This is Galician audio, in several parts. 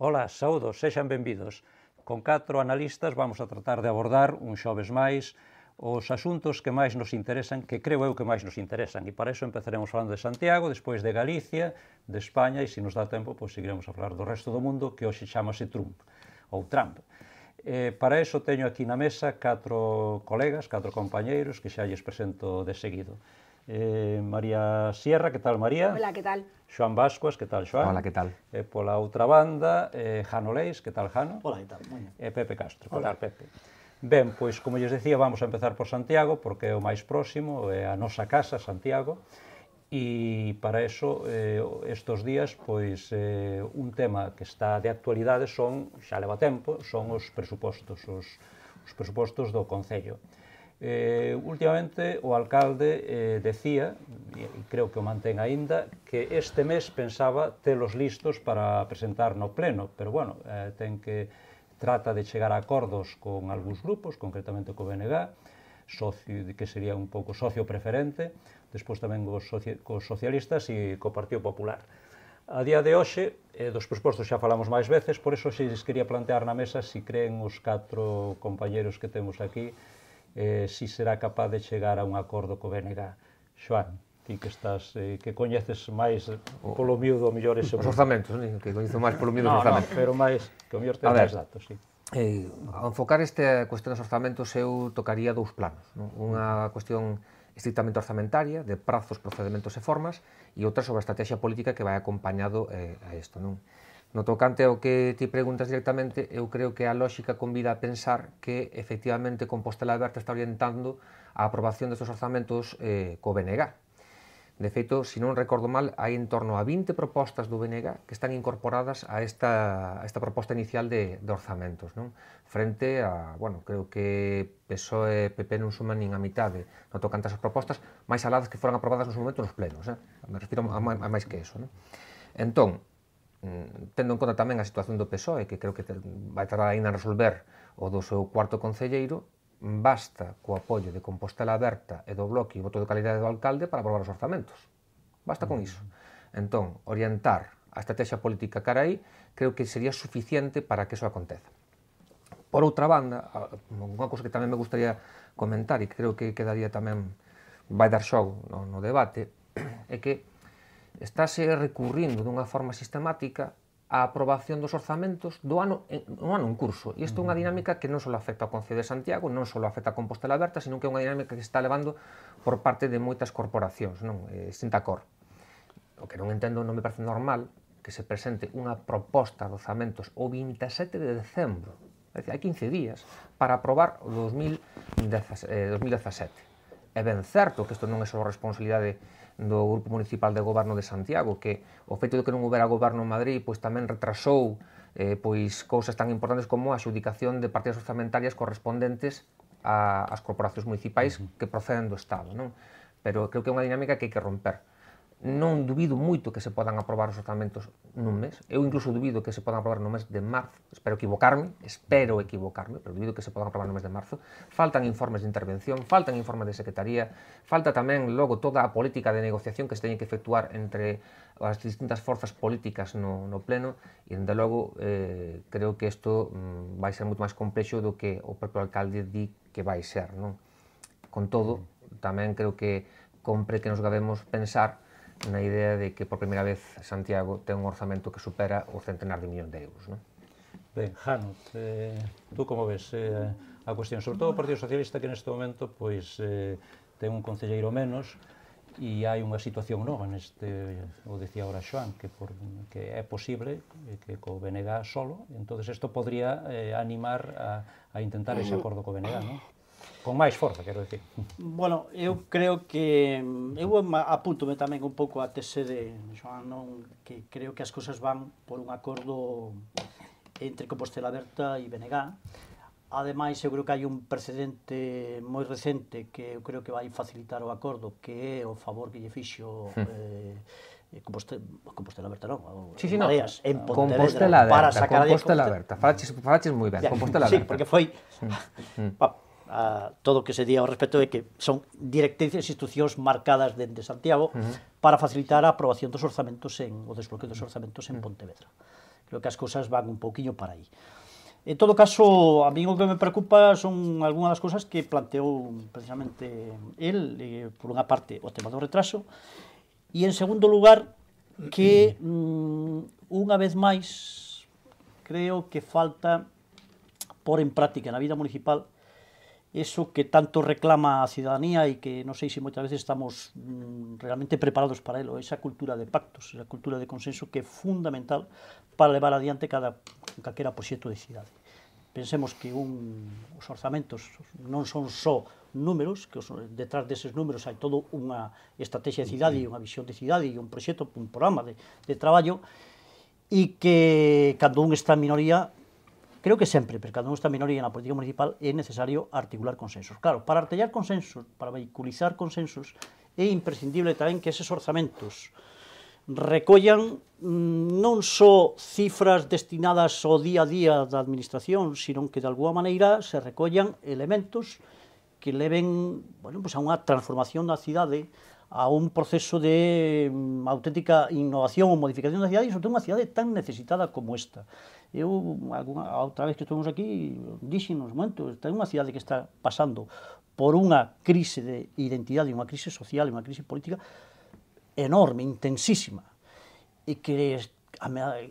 Ola, saudos, sexan benvidos. Con catro analistas vamos a tratar de abordar un xoves máis os asuntos que máis nos interesan, que creo eu que máis nos interesan, e para iso empezaremos falando de Santiago, despois de Galicia, de España, e se nos dá tempo, pois seguiremos a falar do resto do mundo, que hoxe chamase Trump, ou Trump. Eh, para iso teño aquí na mesa catro colegas, catro compañeiros, que xa lles presento de seguido eh, María Sierra, que tal María? Hola, que tal? Xoan Vascuas, que tal Xoan? Hola, que tal? Eh, pola outra banda, eh, Jano Leis, que tal Jano? Hola, que tal? E eh, Pepe Castro, que tal Pepe? Ben, pois, como lles decía, vamos a empezar por Santiago, porque é o máis próximo, é a nosa casa, Santiago, e para eso eh, estos días pois eh, un tema que está de actualidade son, xa leva tempo, son os presupostos, os, os presupostos do Concello. Eh, últimamente o alcalde eh, decía, e creo que o mantén aínda, que este mes pensaba telos listos para presentar no pleno, pero bueno, eh, ten que trata de chegar a acordos con algúns grupos, concretamente co BNG, socio, que sería un pouco socio preferente, despois tamén cos, soci, socialistas e co Partido Popular. A día de hoxe, eh, dos presupostos xa falamos máis veces, por eso se lles quería plantear na mesa se si creen os catro compañeros que temos aquí eh, si será capaz de chegar a un acordo co BNG. Xoan, ti que estás eh, que coñeces máis polo miúdo, mellor ese os orzamentos, ni, que coñezo máis polo miúdo no, os orzamentos. No, pero máis que o mellor ten máis datos, si. Sí. Eh, ao enfocar esta cuestión dos orzamentos eu tocaría dous planos, non? unha cuestión estritamente orzamentaria, de prazos, procedementos e formas, e outra sobre a estrategia política que vai acompañado eh, a isto. Non? No tocante ao que ti preguntas directamente, eu creo que a lógica convida a pensar que efectivamente Compostela Aberta está orientando a aprobación destes orzamentos eh, co BNG. De feito, se non recordo mal, hai en torno a 20 propostas do BNG que están incorporadas a esta, a esta proposta inicial de, de orzamentos. Non? Frente a, bueno, creo que PSOE e PP non suman nin a mitade no tocante as propostas, máis aladas que foran aprobadas no momento nos plenos. Eh? Me refiro a, a, a máis que eso. Non? Entón, Mm, tendo en conta tamén a situación do PSOE, que creo que vai tardar aínda en resolver o do seu cuarto concelleiro, basta co apoio de Compostela Aberta e do Bloque e voto de calidade do alcalde para aprobar os orzamentos. Basta con mm. iso. Entón, orientar a estrategia política cara aí, creo que sería suficiente para que iso aconteza. Por outra banda, unha cousa que tamén me gustaría comentar e creo que quedaría tamén vai dar xogo no, no debate, é que estáse recurrindo dunha forma sistemática a aprobación dos orzamentos do ano en, no ano en curso. E isto é unha mm. dinámica que non só afecta ao Concello de Santiago, non só afecta a Compostela Aberta, sino que é unha dinámica que se está levando por parte de moitas corporacións, non? Eh, Sintacor. O que non entendo, non me parece normal que se presente unha proposta de orzamentos o 27 de decembro, é dicir, hai 15 días, para aprobar o 2017. Eh, é ben certo que isto non é só responsabilidade do Grupo Municipal de Goberno de Santiago, que o feito de que non houbera goberno en Madrid pois tamén retrasou eh, pois cousas tan importantes como a xudicación de partidas orzamentarias correspondentes a, ás corporacións municipais uh -huh. que proceden do Estado. Non? Pero creo que é unha dinámica que hai que romper non dubido moito que se podan aprobar os orzamentos nun mes. Eu incluso dubido que se podan aprobar no mes de marzo. Espero equivocarme, espero equivocarme, pero dubido que se podan aprobar no mes de marzo. Faltan informes de intervención, faltan informes de secretaría, falta tamén logo toda a política de negociación que se teñen que efectuar entre as distintas forzas políticas no, no pleno e, dende logo, eh, creo que isto mm, vai ser moito máis complexo do que o propio alcalde di que vai ser. Non? Con todo, mm. tamén creo que compre que nos gabemos pensar na idea de que por primeira vez Santiago ten un orzamento que supera o centenar de millón de euros. Non? Ben, Jano, eh, tú como ves eh, a cuestión? Sobre todo o Partido Socialista que neste momento pois, eh, ten un concelleiro menos e hai unha situación nova neste, o decía ahora Joan, que, por, que é posible eh, que co BNG solo, entonces isto podría eh, animar a, a intentar ese acordo co BNG, non? con máis forza, quero dicir. Bueno, eu creo que eu apúntome tamén un pouco a tese de Joan, non? que creo que as cousas van por un acordo entre Compostela Berta e BNG. Ademais, eu creo que hai un precedente moi recente que eu creo que vai facilitar o acordo, que é o favor que lle fixo hmm. eh, Compostela, Compostela Aberta, non, sí, sí, no. en Pontevedra, Compostela Aberta, para sacar Compostela Aberta. falaches, falaches moi ben, Compostela Aberta. Sí, porque foi, mm. a, todo o que se día ao respecto é que son directrices e institucións marcadas dende Santiago uh -huh. para facilitar a aprobación dos orzamentos en o desbloqueo dos orzamentos en Pontevedra. Creo que as cousas van un pouquiño para aí. En todo caso, a mí o que me preocupa son algunhas das cousas que planteou precisamente el, eh, por unha parte, o tema do retraso, e en segundo lugar, que mm, unha vez máis creo que falta por en práctica na vida municipal eso que tanto reclama a cidadanía e que non sei se moitas veces estamos mm, realmente preparados para elo, esa cultura de pactos, esa cultura de consenso que é fundamental para levar adiante cada calquera proxecto de cidade. Pensemos que un, os orzamentos non son só números, que os, detrás deses números hai todo unha estrategia de cidade e unha visión de cidade e un proxecto, un programa de, de traballo, e que cando un está en minoría Creo que sempre, pero cando está minoría na política municipal, é necesario articular consensos. Claro, para artellar consensos, para vehiculizar consensos, é imprescindible tamén que eses orzamentos recollan mm, non só cifras destinadas ao día a día da administración, sino que de alguma maneira se recollan elementos que leven bueno, pues a unha transformación da cidade, a un proceso de mm, auténtica innovación ou modificación da cidade e sobre todo unha cidade tan necesitada como esta. Eu, alguna, outra vez que estuvimos aquí, díxenos momentos, ten unha cidade que está pasando por unha crise de identidade, unha crise social, unha crise política enorme, intensísima, e que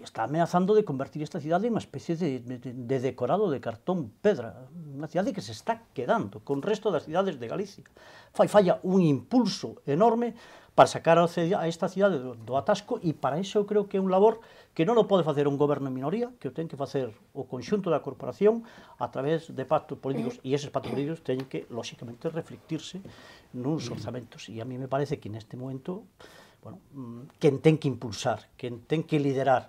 está ameazando de convertir esta cidade en unha especie de, de, de decorado de cartón pedra, unha cidade que se está quedando con o resto das cidades de Galicia. Fai falla un impulso enorme para sacar a esta cidade do, do atasco e para iso eu creo que é un labor que non o pode facer un goberno en minoría, que o ten que facer o conxunto da corporación a través de pactos políticos, e eses pactos políticos teñen que, lóxicamente, reflectirse nuns orzamentos. E a mí me parece que neste momento, bueno, mm, quen ten que impulsar, quen ten que liderar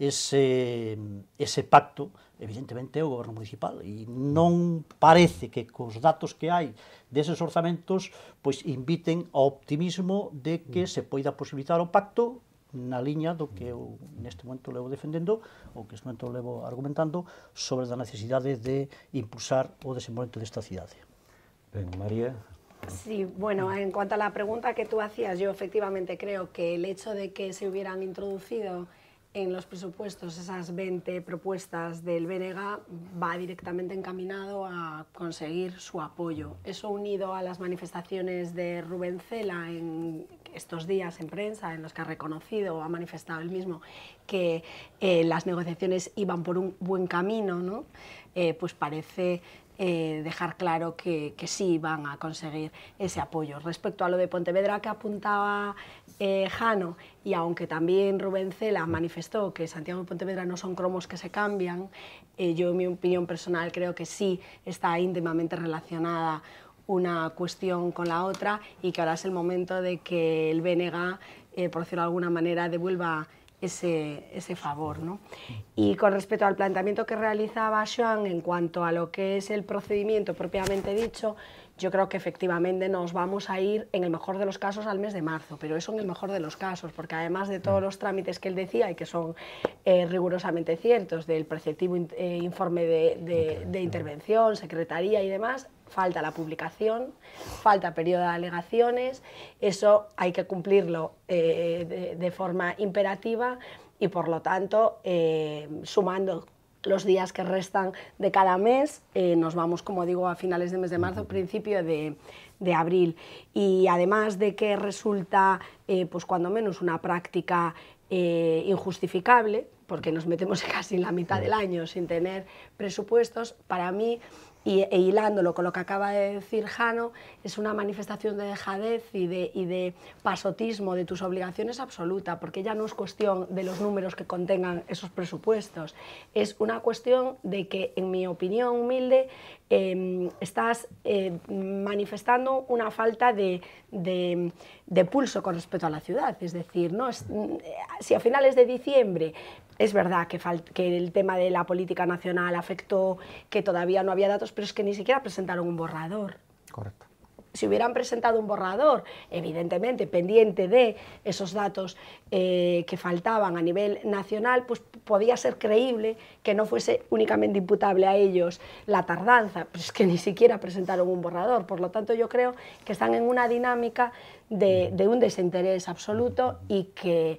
ese, ese pacto, evidentemente, é o goberno municipal. E non parece que cos datos que hai deses orzamentos pois inviten ao optimismo de que mm. se poida posibilitar o pacto una línea do que en este momento levo defendiendo o que este momento levo argumentando sobre las necesidades de impulsar o desenvolvemento desta cidade. Ben, María, Sí, bueno, en cuanto a la pregunta que tú hacías, yo efectivamente creo que el hecho de que se hubieran introducido en los presupuestos esas 20 propuestas del BNG va directamente encaminado a conseguir su apoyo. Eso unido a las manifestaciones de Rubén Cela en estos días en prensa, en los que ha reconocido o ha manifestado él mismo que eh, las negociaciones iban por un buen camino, ¿no? Eh, pues parece eh, dejar claro que, sí van a conseguir ese apoyo. Respecto a lo de Pontevedra que apuntaba eh, Jano, y aunque también Rubén Cela manifestó que Santiago y Pontevedra no son cromos que se cambian, eh, yo en mi opinión personal creo que sí está íntimamente relacionada una cuestión con la otra y que ahora es el momento de que el BNG, por decirlo de alguna manera, devuelva ese, favor. ¿no? Y con respecto al planteamiento que realizaba Joan en cuanto a lo que es el procedimiento propiamente dicho, yo creo que efectivamente nos vamos a ir, en el mejor de los casos, al mes de marzo, pero eso en el mejor de los casos, porque además de todos mm. los trámites que él decía y que son eh, rigurosamente ciertos, del preceptivo eh, informe de, mm. intervención, secretaría y demás, falta la publicación, falta periodo de alegaciones, eso hay que cumplirlo eh, de, forma imperativa y por lo tanto, sumando los días que restan de cada mes. Eh, nos vamos, como digo, a finales de mes de marzo, principio de, de abril. Y además de que resulta, eh, pues cuando menos, una práctica eh, injustificable, porque nos metemos casi en la mitad del año sin tener presupuestos, para mí y, e hilándolo con lo que acaba de decir Jano, es una manifestación de dejadez y de, pasotismo de tus obligaciones absoluta, porque ya no es cuestión de los números que contengan esos presupuestos, es una cuestión de que, en mi opinión humilde, em, estás eh, manifestando una falta de, pulso con respecto a la ciudad. Es decir, ¿no? Mm, si a finales de diciembre es verdad que, el tema de la política nacional afectó, que todavía no había datos, pero es que ni siquiera presentaron un borrador. Correcto. Si hubieran presentado un borrador, evidentemente pendiente de esos datos eh, que faltaban a nivel nacional, pues podía ser creíble que no fuese únicamente imputable a ellos la tardanza, pero es que ni siquiera presentaron un borrador. Por lo tanto, yo creo que están en una dinámica de un desinterés absoluto y que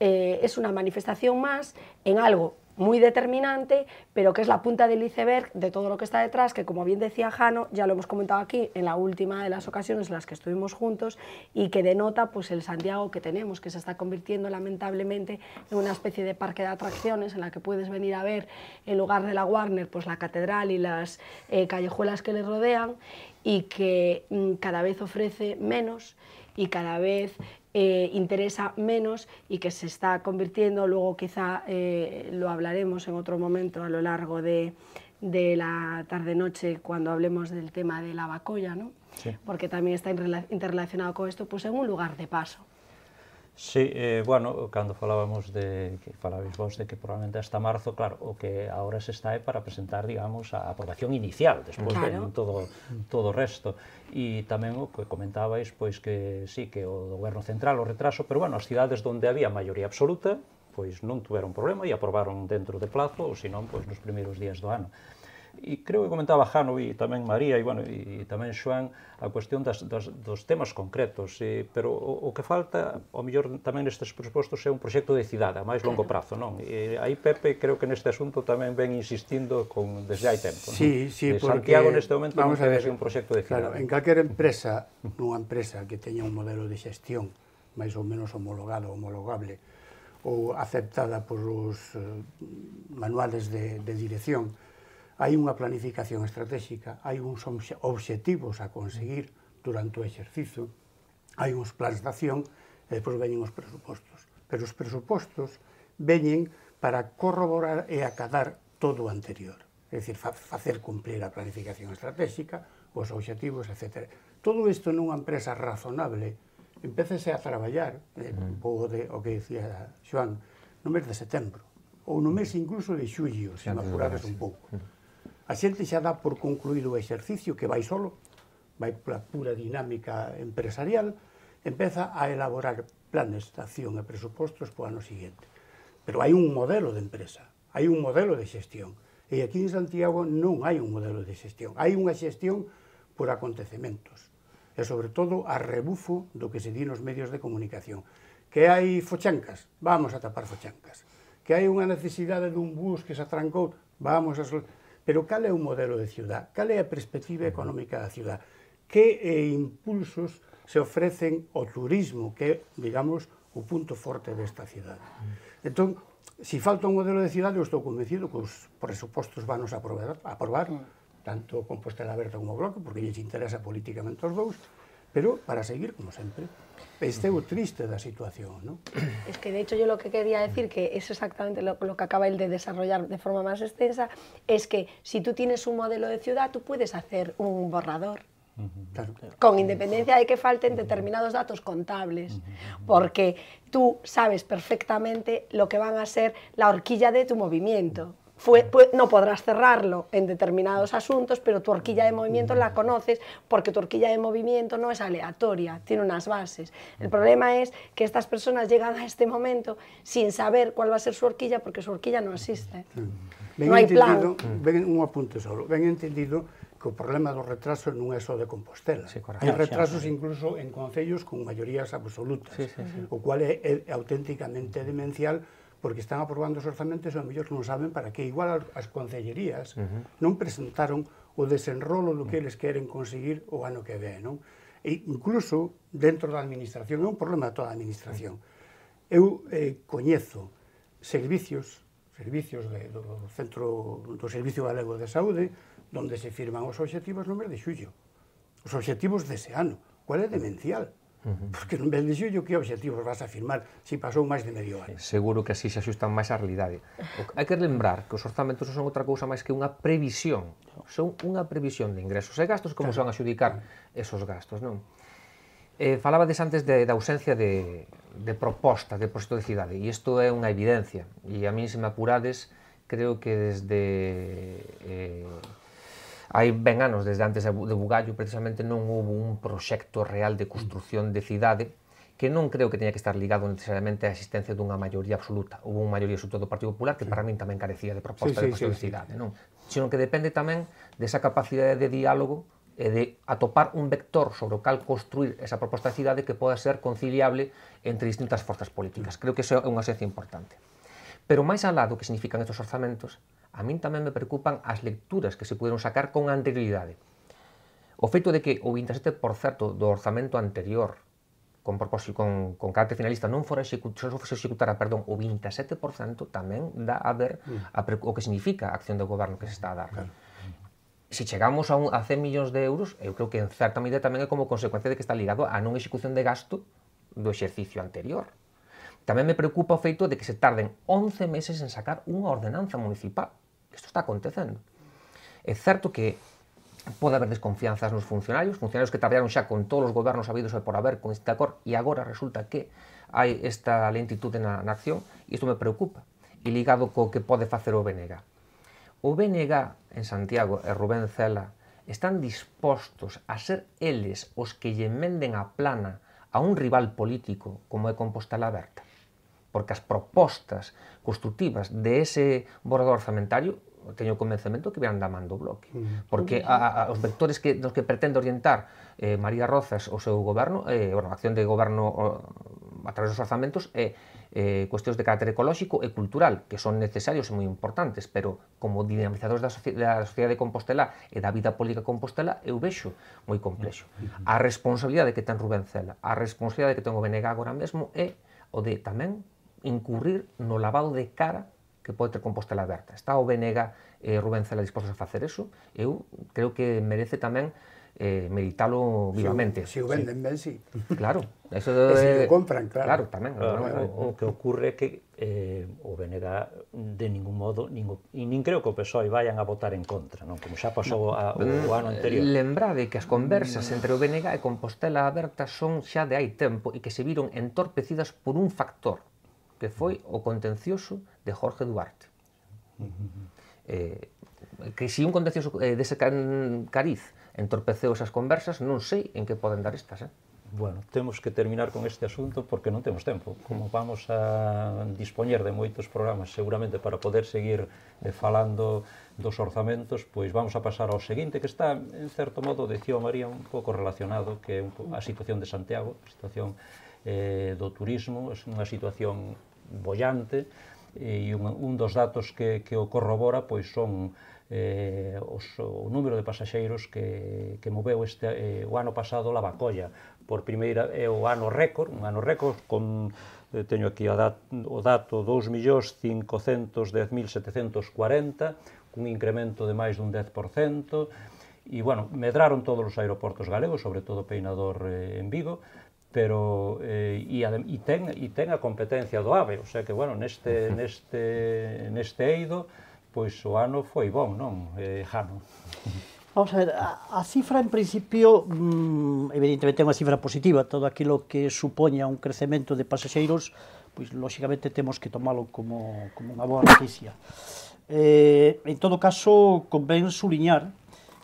eh, es una manifestación más en algo muy determinante, pero que es la punta del iceberg de todo lo que está detrás, que como bien decía Jano, ya lo hemos comentado aquí en la última de las ocasiones en las que estuvimos juntos y que denota pues el Santiago que tenemos, que se está convirtiendo lamentablemente en una especie de parque de atracciones en la que puedes venir a ver en lugar de la Warner pues la catedral y las eh, callejuelas que le rodean y que mm, cada vez ofrece menos y cada vez eh, interesa menos y que se está convirtiendo, luego quizá eh, lo hablaremos en otro momento a lo largo de, la tarde-noche cuando hablemos del tema de la bacoya, ¿no? porque también está interrelacionado con esto, pues en un lugar de paso. Sí, eh, bueno, cando falábamos de que falabais vos de que probablemente hasta marzo, claro, o que ahora se está é para presentar, digamos, a aprobación inicial, despois claro. de todo todo o resto. E tamén o que comentabais, pois que sí, que o goberno central o retraso, pero bueno, as cidades onde había maioría absoluta, pois non tuveron problema e aprobaron dentro de plazo, ou senón, pois nos primeiros días do ano. E creo que comentaba Jano e tamén María e, bueno, e tamén Joan a cuestión das, das, dos temas concretos, e, eh, pero o, o que falta, o mellor tamén nestes presupostos é un proxecto de cidade a máis longo prazo, non? E, aí Pepe creo que neste asunto tamén ven insistindo con desde hai tempo. Sí, non? sí, e eh, porque Santiago neste momento vamos non a ver, un proxecto de cidade. Claro, en calquer empresa, nunha empresa que teña un modelo de xestión máis ou menos homologado, homologable, ou aceptada por os eh, manuales de, de dirección, hai unha planificación estratégica, hai uns obxectivos a conseguir durante o exercizo, hai uns plans de acción e despois veñen os presupostos. Pero os presupostos veñen para corroborar e acadar todo o anterior. É dicir, facer cumplir a planificación estratégica, os obxectivos, etc. Todo isto nunha empresa razonable, empecese a traballar, eh, un pouco de, o que dicía Joan, no mes de setembro, ou no mes incluso de xullo, se me apurades un pouco a xente xa dá por concluído o exercicio que vai solo, vai pola pura dinámica empresarial, empeza a elaborar planes de acción e presupostos para o ano siguiente. Pero hai un modelo de empresa, hai un modelo de xestión. E aquí en Santiago non hai un modelo de xestión, hai unha xestión por acontecementos e sobre todo a rebufo do que se di nos medios de comunicación. Que hai fochancas, vamos a tapar fochancas. Que hai unha necesidade dun bus que se atrancou, vamos a... Pero cal é o modelo de ciudad? Cal é a perspectiva económica da ciudad? Que eh, impulsos se ofrecen ao turismo, que é, digamos, o punto forte desta cidade? Entón, se si falta un modelo de cidade, eu estou convencido que os presupostos vanos aprobar, aprobar tanto Compostela Aberta como o Bloque, porque lles interesa políticamente os dous, pero para seguir como sempre. Este es triste la situación. ¿no? Es que de hecho yo lo que quería decir, que es exactamente lo, que acaba él de desarrollar de forma más extensa, es que si tú tienes un modelo de ciudad, tú puedes hacer un borrador. Con independencia de que falten determinados datos contables, porque tú sabes perfectamente lo que van a ser la horquilla de tu movimiento. Pues, no podrás cerrarlo en determinados asuntos, pero tu horquilla de movimiento la conoces porque tu horquilla de movimiento no es aleatoria, tiene unas bases. El problema es que estas personas llegan a este momento sin saber cuál va a ser su horquilla porque su horquilla no existe. Mm. no hay plan. Mm. un apunte solo. ven entendido que el problema los retraso no es eso de Compostela. hay retrasos incluso en concellos con mayorías absolutas, o cual es auténticamente demencial porque están aprobando os orzamentos e ao mellor non saben para que. Igual as concellerías uh -huh. non presentaron o desenrolo do que eles queren conseguir o ano que ve, non? E incluso dentro da administración, é un problema de toda a administración. Eu eh, coñezo servicios, servicios de, do centro do Servicio Galego de Saúde, onde se firman os obxectivos no mes de xullo. Os obxectivos dese ano, cual é demencial. Porque non ves dixillo que obxectivos vas a firmar se si pasou máis de medio ano. Seguro que así se axustan máis á realidade. Hai que lembrar que os orzamentos son outra cousa máis que unha previsión. Son unha previsión de ingresos e gastos, como claro. son xudicar esos gastos, non? Eh, falabades antes de, da ausencia de, de proposta, de proxecto de cidade, e isto é unha evidencia, e a mí se me apurades, creo que desde eh, Hai ben anos, desde antes de Bugallo, precisamente non houve un proxecto real de construción de cidade que non creo que teña que estar ligado necesariamente á existencia dunha maioría absoluta. Houve unha maioría absoluta do Partido Popular que para min tamén carecía de proposta sí, sí, de construción sí, sí. de cidade, non? Sino que depende tamén desa capacidade de diálogo e de atopar un vector sobre o cal construir esa proposta de cidade que poda ser conciliable entre distintas forzas políticas. Creo que iso é unha esencia importante. Pero máis alá do que significan estes orzamentos, a min tamén me preocupan as lecturas que se puderon sacar con anterioridade. O feito de que o 27% do orzamento anterior con propósito con, con carácter finalista non fora executar, se executara, perdón, o 27% tamén dá a ver a, o que significa a acción do goberno que se está a dar. Claro. Se chegamos a, un, a 100 millóns de euros, eu creo que en certa medida tamén é como consecuencia de que está ligado á non execución de gasto do exercicio anterior. Tamén me preocupa o feito de que se tarden 11 meses en sacar unha ordenanza municipal. Isto está acontecendo. É certo que pode haber desconfianzas nos funcionarios, funcionarios que traballaron xa con todos os gobernos habidos e por haber con este acord e agora resulta que hai esta lentitude na, na acción e isto me preocupa e ligado co que pode facer o BNG. O BNG en Santiago e Rubén Cela están dispostos a ser eles os que lle menden a plana a un rival político como é Compostela Berta porque as propostas construtivas de ese borrador orzamentario teño o convencemento que vean da man do bloque. Porque a, a, os vectores que, dos que pretende orientar eh, María Rozas o seu goberno, eh, bueno, a acción de goberno o, a través dos orzamentos, é eh, cuestións de carácter ecolóxico e cultural, que son necesarios e moi importantes, pero como dinamizadores da, soci da sociedade de Compostela e da vida política Compostela, eu vexo moi complexo. A responsabilidade que ten Rubén Cela, a responsabilidade que ten o BNG agora mesmo é o de tamén incurrir no lavado de cara que pode ter Compostela Aberta. Está o Benega e eh, Rubén Cela dispostos a facer eso. Eu creo que merece tamén eh, meditalo vivamente. Se si, si o venden sí. ben, sí. Claro. Eso de, e se si compran, claro. Claro, tamén. Claro, ah, claro. O, o que ocurre é que eh, o Benega de ningún modo, ningo, e nin creo que o PSOE vayan a votar en contra, non? como xa pasou no. a, o, o mm, ano anterior. Lembrade que as conversas entre o Benega e Compostela Aberta son xa de hai tempo e que se viron entorpecidas por un factor, que foi o contencioso de Jorge Duarte. Eh, que si un contencioso eh, dese can, cariz entorpeceu esas conversas, non sei en que poden dar estas, eh? Bueno, temos que terminar con este asunto porque non temos tempo. Como vamos a dispoñer de moitos programas seguramente para poder seguir eh, falando dos orzamentos, pois vamos a pasar ao seguinte que está, en certo modo, decía María, un pouco relacionado que é a situación de Santiago, a situación eh, do turismo, é unha situación bollante e un, un dos datos que, que o corrobora pois son eh, os, o número de pasaxeiros que, que moveu este, eh, o ano pasado Bacolla por primeira é o ano récord, un ano récord con eh, teño aquí a dat, o dato 2.510.740 cun incremento de máis dun 10% e bueno, medraron todos os aeroportos galegos, sobre todo Peinador eh, en Vigo pero eh, e, e, ten, e ten a competencia do AVE, o sea que, bueno, neste, neste, neste eido, pois o ano foi bon, non, eh, Jano? Vamos a ver, a, a cifra en principio, mmm, evidentemente é unha cifra positiva, todo aquilo que supoña un crecemento de pasaxeiros, pois lóxicamente temos que tomalo como, como unha boa noticia. Eh, en todo caso, convén suliñar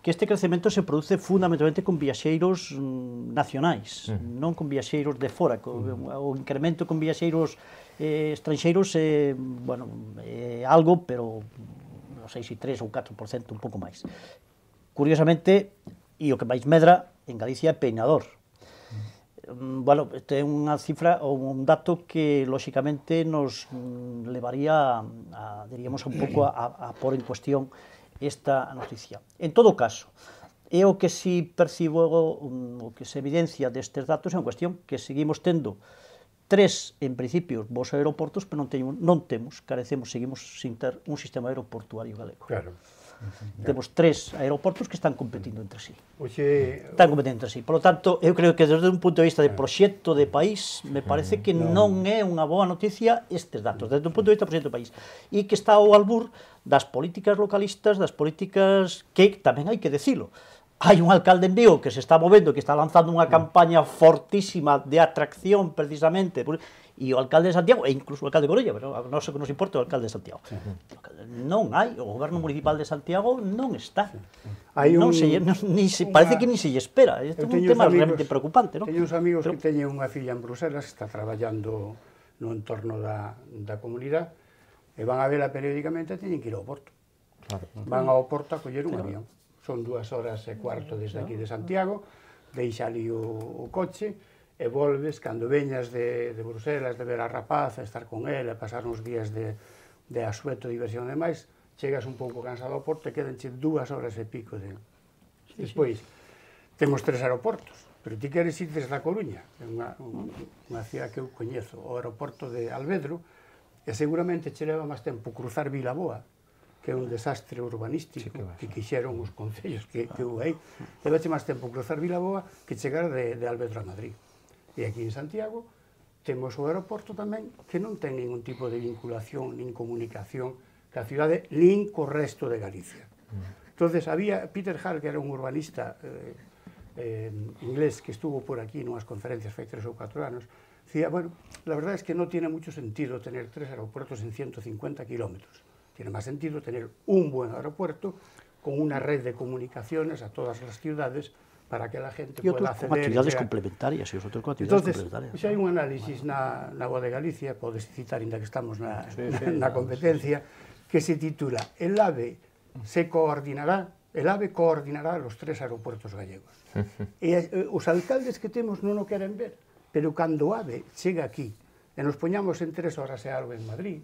que este crecemento se produce fundamentalmente con viaxeiros mm, nacionais, uh mm. -huh. non con viaxeiros de fora, co, uh mm. -huh. o incremento con viaxeiros eh, estranxeiros é, eh, bueno, eh, algo, pero non sei se 3 ou 4%, un pouco máis. Curiosamente, e o que máis medra en Galicia é Peinador, bueno, este é unha cifra ou un dato que lóxicamente nos levaría a, a diríamos un pouco a, a por en cuestión esta noticia. En todo caso, é o que si percibo o que se evidencia destes datos é unha cuestión que seguimos tendo tres, en principio, vos aeroportos, pero non, teño, non temos, carecemos, seguimos sin ter un sistema aeroportuario galego. Claro. Temos tres aeroportos que están competindo entre sí. Oxe... Están competindo entre sí. Por lo tanto, eu creo que desde un punto de vista de proxecto de país, me parece que non é unha boa noticia estes datos, desde un punto de vista de proxecto de país. E que está o albur das políticas localistas, das políticas que tamén hai que decilo hai un alcalde en Vigo que se está movendo, que está lanzando unha campaña fortísima de atracción precisamente, e o alcalde de Santiago, e incluso o alcalde de Coruña, pero non sei que nos importa o alcalde de Santiago. Non hai, o goberno municipal de Santiago non está. Hai un, non se, non, ni se, una, parece que ni se lle espera. é un tema amigos, realmente preocupante. Non? Teño uns amigos pero, que teñen unha filla en Bruselas, está traballando no entorno da, da comunidade, e van a vela periódicamente e teñen que ir ao Porto. Claro, Van ao Porto a coller un avión. Son dúas horas e cuarto desde aquí de Santiago, deixa ali o, o coche, e volves cando veñas de, de Bruselas, de ver a rapaz, a estar con ele, a pasar uns días de, de asueto, diversión e demais, chegas un pouco cansado ao porto e che dúas horas e pico de... Sí, Despois, sí. temos tres aeroportos, pero ti queres ir desde a Coruña, é unha, unha cidade que eu coñezo, o aeroporto de Alvedro, e seguramente che leva máis tempo cruzar Vilaboa, que é un desastre urbanístico sí, que, que quixeron os concellos que, que ah. houve aí. Levache máis tempo cruzar Vilaboa que chegar de, de Alvedro a Madrid. Y aquí en Santiago temos un aeropuerto también que no tiene ningún tipo de vinculación ni comunicación la ciudad, cidade con co resto de Galicia. Entonces había Peter Hall, que era un urbanista eh, eh, inglés que estuvo por aquí en unas conferencias hace tres o cuatro años, decía, bueno, la verdad es que no tiene mucho sentido tener tres aeropuertos en 150 kilómetros. Tiene más sentido tener un buen aeropuerto con una red de comunicaciones a todas las ciudades para que la gente y pueda acceder. actividades complementarias, e os outros con actividades Entonces, complementarias. se hai un análisis na, na Boa de Galicia, podes citar, inda que estamos na, sí, sí, na competencia, sí. que se titula El AVE se coordinará, el AVE coordinará los tres aeropuertos gallegos. e eh, os alcaldes que temos non o queren ver, pero cando o AVE chega aquí e nos poñamos en tres horas e algo en Madrid,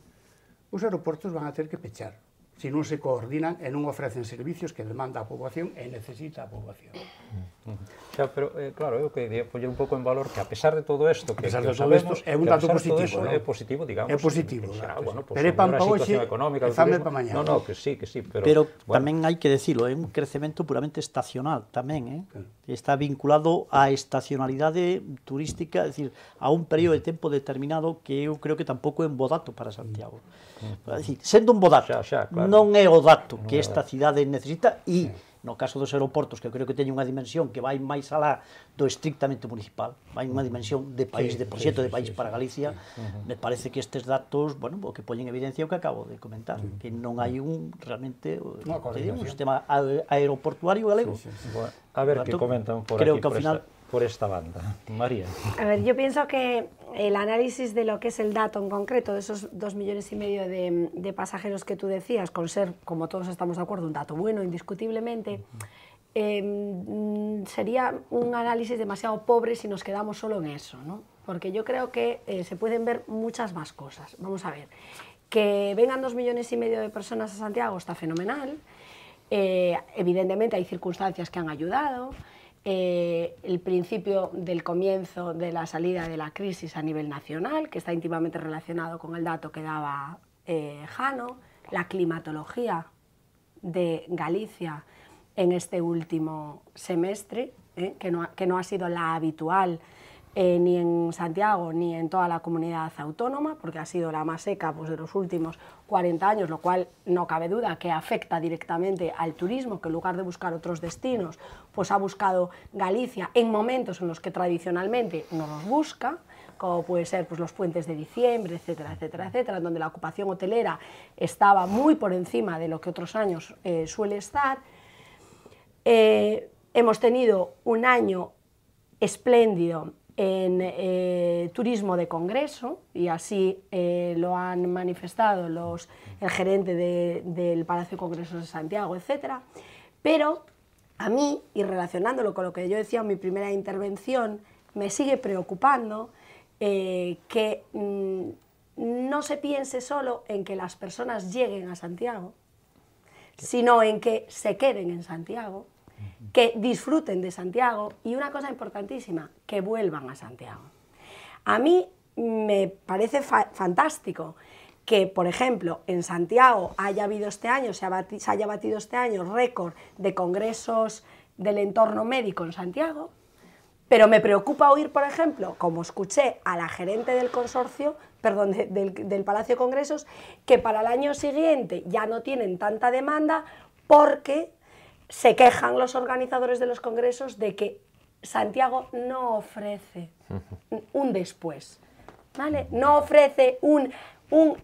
os aeroportos van a ter que pechar se non se coordinan e non ofrecen servicios que demanda a poboación e necesita a poboación. Xa, pero eh, claro, eu que diría poñer un pouco en valor que a pesar de todo isto que, que sabemos, é un dato positivo, eso, no? é positivo, digamos. É positivo, que, claro, bueno, pues, pero é pan para hoxe, económica, fame para mañá. No, no, que sí, que sí, pero Pero bueno. tamén hai que decirlo, é un crecemento puramente estacional tamén, eh? Claro. Está vinculado á estacionalidade turística, é dicir, a un período de tempo determinado que eu creo que tampouco é un bo dato para Santiago. Mm. dicir, sendo un bo dato, xa, xa, claro. non é o dato que esta cidade necesita e No caso dos aeroportos, que eu creo que teñen unha dimensión que vai máis alá do estrictamente municipal, vai unha dimensión de país, de proxecto de país para Galicia, me parece que estes datos, bueno, o que poñen evidencia o que acabo de comentar, que non hai un realmente eh, un sistema aeroportuario galego. a ver que comentan por aquí. Creo que ao final... por esta banda? María. A ver, yo pienso que el análisis de lo que es el dato en concreto, de esos dos millones y medio de, pasajeros que tú decías, con ser, como todos estamos de acuerdo, un dato bueno, indiscutiblemente, em, sería un análisis demasiado pobre si nos quedamos solo en eso, ¿no? Porque yo creo que eh, se pueden ver muchas más cosas. Vamos a ver, que vengan dos millones y medio de personas a Santiago está fenomenal. Eh, evidentemente hay circunstancias que han ayudado. Eh, el principio del comienzo de la salida de la crisis a nivel nacional, que está íntimamente relacionado con el dato que daba eh, Jano, la climatología de Galicia en este último semestre, eh, que, no, ha sido la habitual ni en Santiago ni en toda la comunidad autónoma, porque ha sido la más seca pues, de los últimos 40 años, lo cual no cabe duda que afecta directamente al turismo, que en lugar de buscar otros destinos, pues ha buscado Galicia en momentos en los que tradicionalmente no los busca, como puede ser pues, los puentes de diciembre, etcétera, etcétera, etcétera, donde la ocupación hotelera estaba muy por encima de lo que otros años eh, suele estar. Eh, hemos tenido un año espléndido en eh, turismo de congreso, y así eh, lo han manifestado los, el gerente del Palacio de Congresos de Santiago, etc. Pero a mí, y relacionándolo con lo que yo decía en mi primera intervención, me sigue preocupando eh, que mm, no se piense solo en que las personas lleguen a Santiago, sino en que se queden en Santiago, que disfruten de Santiago y una cosa importantísima, que vuelvan a Santiago. A mí me parece fantástico que, por ejemplo, en Santiago haya habido este año, se, haya batido este año récord de congresos del entorno médico en Santiago, pero me preocupa oír, por ejemplo, como escuché a la gerente del consorcio, perdón, del, del, Palacio de Congresos, que para el año siguiente ya no tienen tanta demanda porque se quejan los organizadores de los congresos de que Santiago no ofrece un después, ¿vale? No ofrece un, un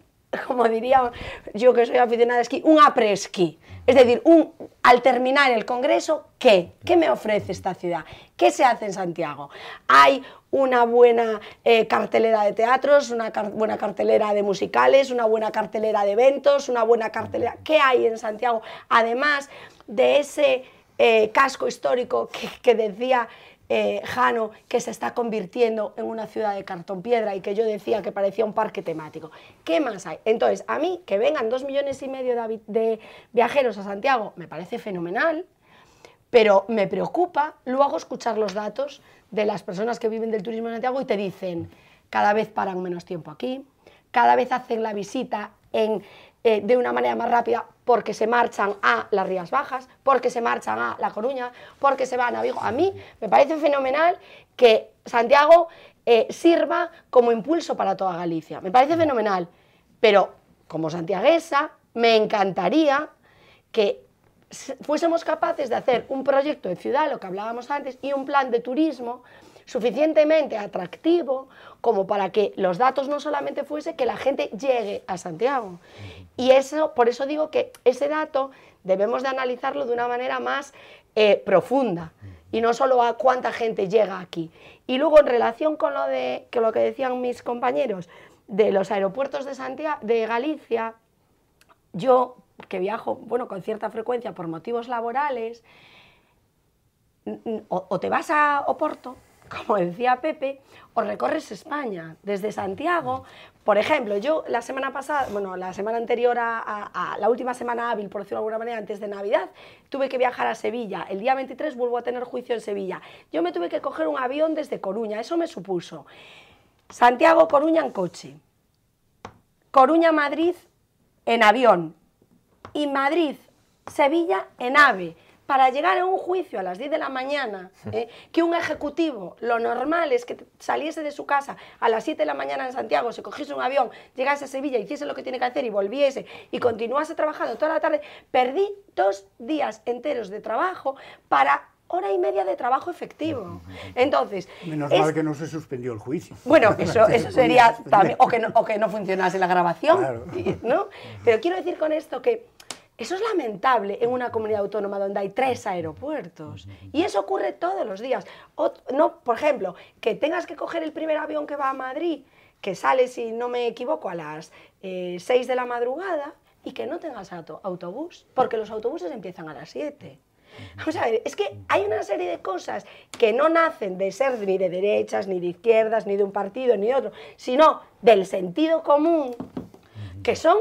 como diría yo que soy aficionada de esquí, un apresquí. Es decir, un, al terminar el congreso, ¿qué? ¿Qué me ofrece esta ciudad? ¿Qué se hace en Santiago? Hay una buena eh, cartelera de teatros, una buena cartelera de musicales, una buena cartelera de eventos, una buena cartelera... ¿Qué hay en Santiago? Además de ese eh, casco histórico que, decía eh, Jano, que se está convirtiendo en una ciudad de cartón piedra y que yo decía que parecía un parque temático. ¿Qué más hay? Entonces, a mí que vengan dos millones y medio de viajeros a Santiago me parece fenomenal, pero me preocupa luego escuchar los datos de las personas que viven del turismo en Santiago y te dicen, cada vez paran menos tiempo aquí, cada vez hacen la visita en, eh, de una manera más rápida porque se marchan a las Rías Bajas, porque se marchan a La Coruña, porque se van a Vigo. A mí me parece fenomenal que Santiago eh, sirva como impulso para toda Galicia. Me parece fenomenal, pero como santiaguesa me encantaría que fuésemos capaces de hacer un proyecto de ciudad, lo que hablábamos antes, y un plan de turismo suficientemente atractivo como para que los datos no solamente fuese que la gente llegue a Santiago. Y eso, por eso digo que ese dato debemos de analizarlo de una manera más eh, profunda y no solo a cuánta gente llega aquí. Y luego en relación con lo, de, lo que decían mis compañeros de los aeropuertos de, de Galicia, yo que viajo bueno, con cierta frecuencia por motivos laborales, o, te vas a Oporto, como decía Pepe, o recorres España desde Santiago. Por ejemplo, yo la semana pasada, bueno, la semana anterior a, a, la última semana hábil, por decirlo de alguna manera, antes de Navidad, tuve que viajar a Sevilla. El día 23 vuelvo a tener juicio en Sevilla. Yo me tuve que coger un avión desde Coruña, eso me supuso. Santiago, Coruña en coche. Coruña, Madrid en avión y Madrid-Sevilla en AVE para llegar a un juicio a las 10 de la mañana, eh, que un ejecutivo, lo normal es que saliese de su casa a las 7 de la mañana en Santiago, se cogiese un avión, llegase a Sevilla, hiciese lo que tiene que hacer y volviese y continuase trabajando toda la tarde, perdí dos días enteros de trabajo para hora y media de trabajo efectivo. Entonces... Menos mal que no se suspendió el juicio. Bueno, eso, eso sería también... O que, no, funcionase la grabación, ¿no? Pero quiero decir con esto que eso es lamentable en una comunidad autónoma donde hay tres aeropuertos. Y eso ocurre todos los días. no, por ejemplo, que tengas que coger el primer avión que va a Madrid, que sale, si no me equivoco, a las eh, seis de la madrugada y que no tengas autobús, porque los autobuses empiezan a las siete. Vamos a es que hay una serie de cosas que no nacen de ser ni de derechas, ni de izquierdas, ni de un partido, ni de otro, sino del sentido común, que son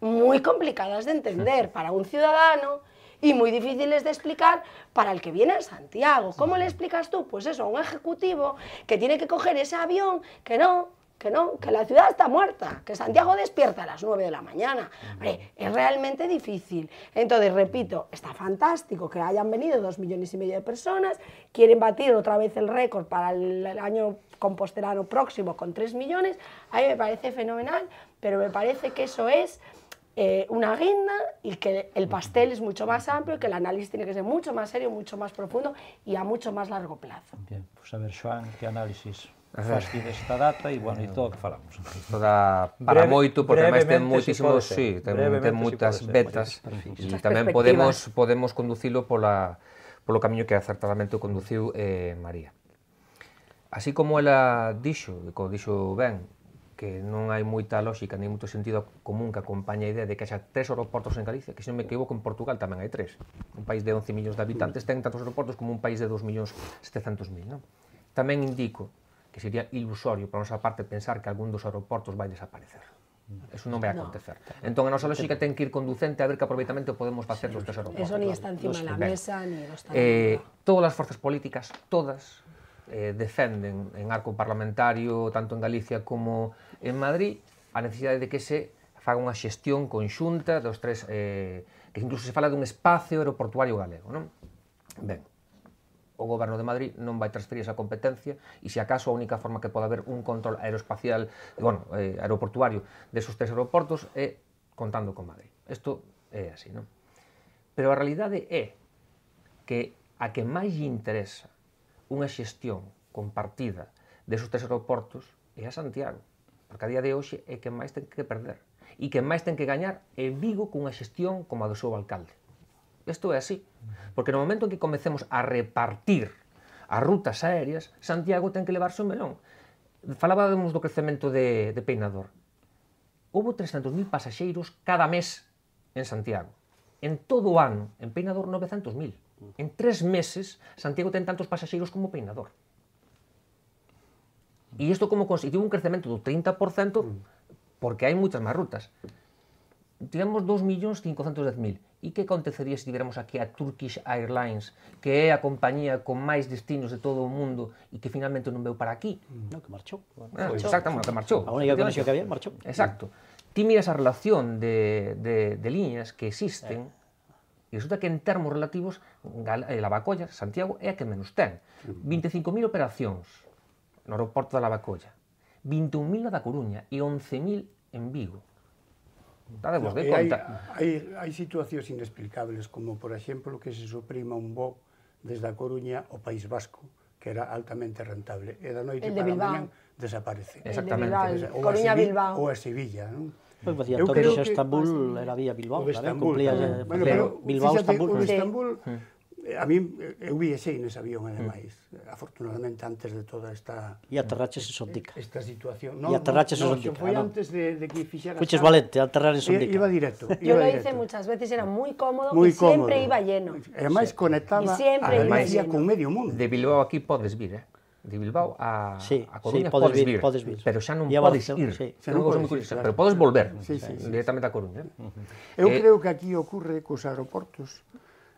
muy complicadas de entender para un ciudadano y muy difíciles de explicar para el que viene a Santiago. ¿Cómo le explicas tú? Pues eso, a un ejecutivo que tiene que coger ese avión, que no, que no, que la ciudad está muerta, que Santiago despierta a las 9 de la mañana. es realmente difícil. Entonces, repito, está fantástico que hayan venido dos millones y medio de personas, quieren batir otra vez el récord para el año compostelano próximo con 3 millones. A mí me parece fenomenal, pero me parece que eso es eh, una guinda y que el pastel es mucho más amplio, que el análisis tiene que ser mucho más serio, mucho más profundo y a mucho más largo plazo. Bien, pues a ver, Joan, qué análisis faz ti esta data y bueno, e todo o que falamos. para Breve, moito, porque además ten moitísimos, sí, ten, moitas vetas e tamén podemos podemos conducilo pola polo camiño que acertadamente conduciu eh, María. Así como ela dixo, dicho, e como dixo ben, que non hai moita lógica nem moito sentido común que acompañe a idea de que haxa tres aeroportos en Galicia, que se non me equivoco en Portugal tamén hai tres. Un país de 11 millóns de habitantes ten tantos aeroportos como un país de 2 millóns 700 mil. Non? Tamén indico que sería ilusorio para a nosa parte pensar que algún dos aeroportos vai desaparecer. Eso non vai acontecer. No. Entón, a nosa lógica ten que ir conducente a ver que aproveitamento podemos facer dos tres aeroportos. Eso ni está encima da mesa, ni lo está... Eh, todas as forzas políticas, todas, eh, defenden en arco parlamentario tanto en Galicia como en Madrid a necesidade de que se faga unha xestión conxunta dos tres eh, que incluso se fala dun espacio aeroportuario galego, non? Ben, o goberno de Madrid non vai transferir esa competencia e se acaso a única forma que pode haber un control aeroespacial, bueno, eh, aeroportuario desos tres aeroportos é contando con Madrid. Isto é así, non? Pero a realidade é que a que máis lle interesa unha xestión compartida desos tres aeroportos é a Santiago, porque a día de hoxe é que máis ten que perder e que máis ten que gañar é Vigo cunha xestión como a do seu alcalde. Isto é así, porque no momento en que comecemos a repartir as rutas aéreas, Santiago ten que levarse o melón. Falábamos do crecemento de, de Peinador. Houve 300.000 pasaxeiros cada mes en Santiago. En todo o ano, en Peinador, 900.000. En tres meses, Santiago ten tantos pasaxeiros como peinador. E isto como conseguiu un crecemento do 30% mm. porque hai moitas máis rutas. Tivemos 2.510.000. E que acontecería se tivéramos tiveramos aquí a Turkish Airlines, que é a compañía con máis destinos de todo o mundo e que finalmente non veu para aquí? Mm. No, que marchou. Ah, marchou. Exactamente, que marchou. A única conexión que había, marchou. Exacto. Ti miras a relación de, de, de liñas que existen, eh E resulta que en termos relativos, eh, Lavacolla, Santiago, é a que menos ten. 25.000 operacións no aeroporto da Lavacolla, 21.000 na da Coruña e 11.000 en Vigo. vos de conta. Hai, hai, hai situacións inexplicables, como, por exemplo, que se suprima un voo desde a Coruña ao País Vasco, que era altamente rentable. E da noite para a mañan desaparece. Exactamente. De Bilbao. Ou a Coruña, Sevilla, Bilbao. Ou a Sevilla, non? Pues decía, eu creo que Estambul era vía Bilbao, claro, Estambul, claro, cumplía, bueno, pero, Bilbao, fíxate, Estambul. O Estambul, sí. Eh, a mí, eu viaxei nese avión, ademais, mm. afortunadamente antes de toda esta... E aterraches en Sondica. Eh, esta situación. No, e aterraches no, en Sondica. No, foi antes de, de que fixera... Fuches valente, aterrar en Sondica. Iba directo. Iba Yo lo hice muchas veces, era muy cómodo, muy cómodo. siempre iba lleno. Ademais, sí. conectaba, ademais, con medio mundo. De Bilbao aquí podes vir, eh? de Bilbao a, sí, a Coruña sí, podes, podes vir, podes vir, pero xa non e podes ir. Sí. É unha cousa moi curiosa, pero podes volver sí, sí, sí, directamente a Coruña. Eu eh, creo que aquí ocorre cos aeroportos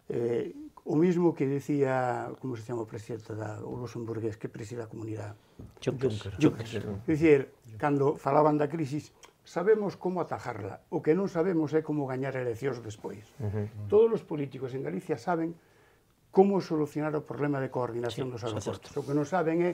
eh, o mismo que decía, como se chama o presidente da o luxemburgués que preside a comunidade. Juncker. Juncker. Dicir, cando falaban da crisis, sabemos como atajarla. O que non sabemos é como gañar eleccións despois. Uh -huh. Todos os políticos en Galicia saben como solucionar o problema de coordinación sí, dos aeroportos. O que non saben é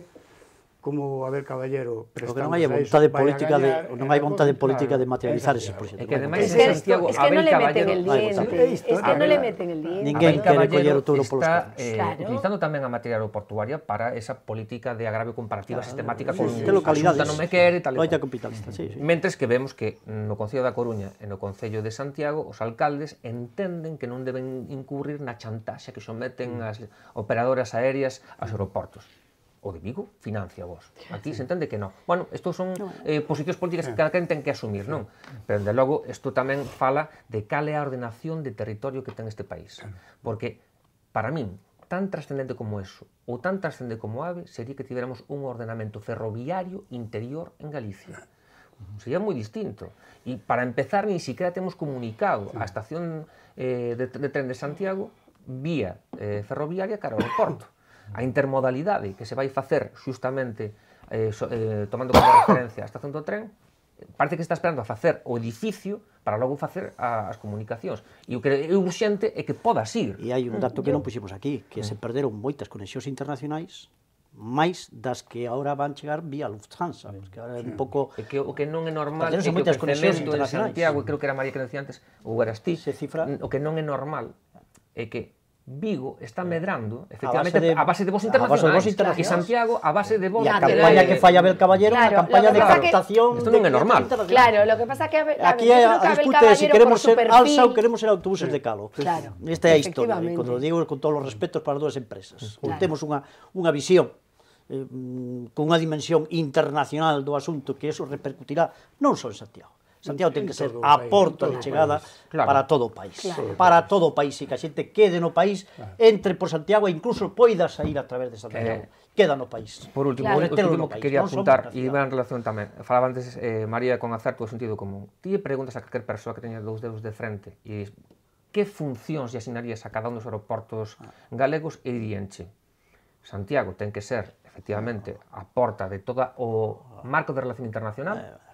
como a ver caballero pero que non hai vontade política de non hai eh, vontade de política de materializar ese proxecto. É que ademais en Santiago a ver caballero, que non meten el que non le meten el día. Ninguén quere coller o touro polos carros. Eh, utilizando tamén a materia aeroportuaria para esa política de agravio comparativa sistemática con as localidades. Non me quere tal. Colla capitalista, sí, sí. Mentres que vemos que no Concello da Coruña e no Concello de Santiago os alcaldes entenden que non deben incurrir na chantaxe que someten mm. as operadoras aéreas aos aeroportos o de Vigo financia vos. Aquí se entende que non. Bueno, isto son eh, posicións políticas que cada quen ten que asumir, non? Pero, de logo, isto tamén fala de cal é a ordenación de territorio que ten este país. Porque, para min, tan trascendente como eso, ou tan trascendente como AVE, sería que tiveramos un ordenamento ferroviario interior en Galicia. Sería moi distinto. E, para empezar, ni siquiera temos comunicado a estación eh, de, de tren de Santiago vía eh, ferroviaria cara ao porto a intermodalidade que se vai facer xustamente eh, so, eh, tomando como referencia a estación do tren, parece que está esperando a facer o edificio para logo facer a, as comunicacións. E o que é urgente é que podas ir. E hai un dato que mm. non puxemos aquí, que se mm. perderon moitas conexións internacionais máis das que agora van chegar vía Lufthansa, porque agora é un pouco é que o que non é normal é que o crecemento de Santiago, creo que era María que decía antes, ou eras ti, cifra... o que non é normal é que Vigo está eh, medrando, efectivamente, a base de, a base de vos internacionais, internacionais e Santiago a base de vos... E a campaña que falla Abel Caballero, claro, a campaña de captación... Isto non é normal. Claro, lo que pasa que... Abel, Aquí é a, a disputa si queremos ser alza ou queremos ser autobuses de calo. Claro, Esta é a historia, e cando digo con todos os respetos para as dúas empresas. Mm. Claro. Temos unha, unha visión eh, mm, con unha dimensión internacional do asunto que eso repercutirá non só en Santiago, Santiago ten que ser a porta de chegada claro. para todo o país. Claro. Para todo o país e que a xente quede no país, claro. entre por Santiago e incluso poida sair a través de Santiago. Eh, queda no país. Por último, claro. por último que quería apuntar, e iba en relación tamén, falaba antes eh, María con acerto o sentido común. Ti preguntas a calquer persoa que teña dous dedos de frente e que funcións lle asignarías a cada un dos aeroportos galegos e dirienche. Santiago ten que ser, efectivamente, a porta de toda o marco de relación internacional eh,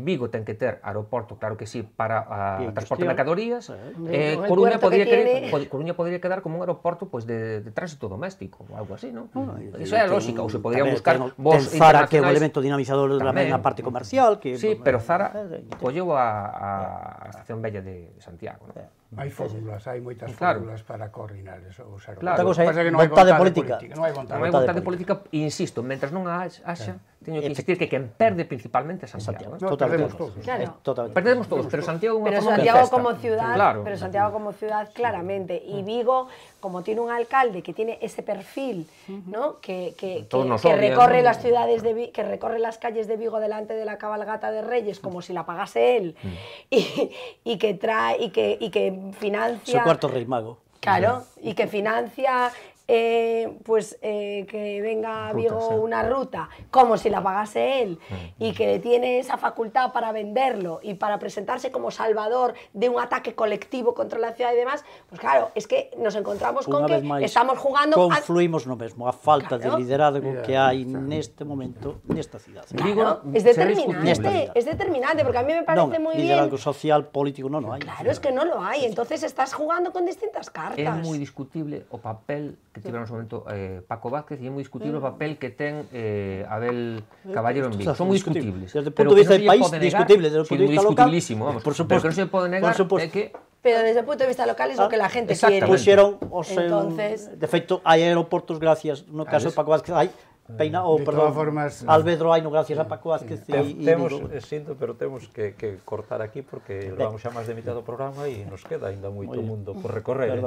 Vigo ten que ter aeroporto, claro que sí, para a, ah, transporte de mercadorías. Eh, eh, Coruña, podría que quedar, Coruña podría quedar como un aeroporto pues, de, de tránsito doméstico, ou algo así, non? No, Iso é a lógica, ou se podría buscar ten, vos ten Zara, que é un elemento dinamizador da na parte comercial. Que, sí, pero Zara colleu a, a, a estación bella de Santiago, non? Yeah. Hay pues fórmulas, hay moitas fórmulas para coordinar eso, usar. hay Claro. de é política. política. Non hai vontade, política, insisto, mientras no haya, claro. que insistir que quien perde principalmente es Santiago. ¿eh? totalmente. Todos. Claro. Perdemos todos, pero Santiago como ciudad, claro. pero Santiago como ciudad claramente y Vigo como tiene un alcalde que tiene ese perfil, ¿no? Que que, que, recorre las ciudades que recorre las calles de Vigo delante de la cabalgata de Reyes como si la pagase él mm. y, que trae y que su cuarto rey mago. Claro, y que financia eh, pues eh, que venga a Vigo una ruta, como si la pagase él, mm. y que tiene esa facultad para venderlo y para presentarse como salvador de un ataque colectivo contra la ciudad y demás, pues claro, es que nos encontramos con que estamos jugando... Confluimos no mismo, a falta de liderazgo que hay en este momento en esta ciudad. es determinante, es determinante, porque a mí me parece muy bien... Liderazgo social, político, no, no hay. Claro, es que no lo hay, entonces estás jugando con distintas cartas. Es muy discutible o papel criticamos en un momento eh, Paco Vázquez y es muy discutible el papel que ten eh, Abel Caballero en Vigo. Son muy discutibles. Desde el punto de vista del país, discutible. Desde punto de Por supuesto. Pero que no se puede negar es que pero desde el punto de vista local es lo que la gente ah, quiere. Pusieron, o Entonces, de efecto, hay aeropuertos, gracias, no ah, caso de Paco Vázquez, hay ah, Peina, o oh, perdón, formas, Alvedro gracias a Paco Vázquez sí. y, eh, pero tenemos que, cortar aquí porque vamos ya más de mitad del programa y nos queda ainda mucho mundo por recorrer.